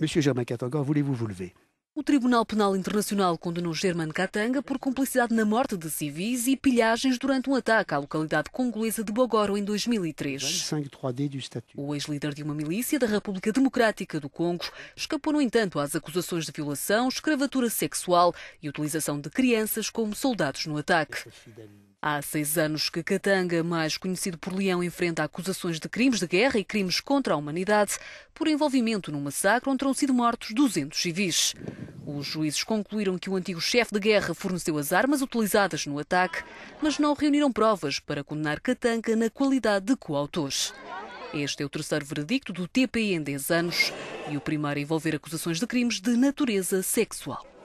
Monsieur Germain Katanga, voulez-vous vous lever? O Tribunal Penal Internacional condenou Germain Katanga por complicidade na morte de civis e pilhagens durante um ataque à localidade congolesa de Bogoro em 2003. O ex-líder de uma milícia da República Democrática do Congo escapou, no entanto, às acusações de violação, escravatura sexual e utilização de crianças como soldados no ataque. Há seis anos que Katanga, mais conhecido por Leão, enfrenta acusações de crimes de guerra e crimes contra a humanidade por envolvimento num massacre onde terão sido mortos 200 civis. Os juízes concluíram que o antigo chefe de guerra forneceu as armas utilizadas no ataque, mas não reuniram provas para condenar Katanga na qualidade de coautor. Este é o terceiro veredicto do TPI em 10 anos e o primeiro a envolver acusações de crimes de natureza sexual.